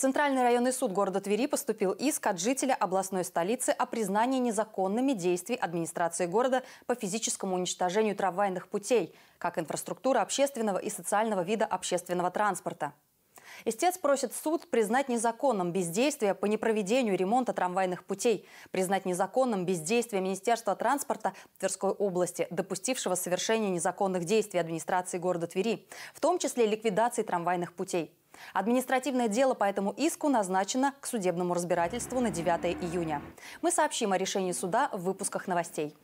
Центральный районный суд города Твери поступил иск от жителя областной столицы о признании незаконными действий администрации города по физическому уничтожению трамвайных путей как инфраструктура общественного и социального вида общественного транспорта. Истец просит суд признать незаконным бездействие по непроведению ремонта трамвайных путей, признать незаконным бездействие Министерства транспорта Тверской области, допустившего совершение незаконных действий администрации города Твери, в том числе ликвидации трамвайных путей. Административное дело по этому иску назначено к судебному разбирательству на 9 июня. Мы сообщим о решении суда в выпусках новостей.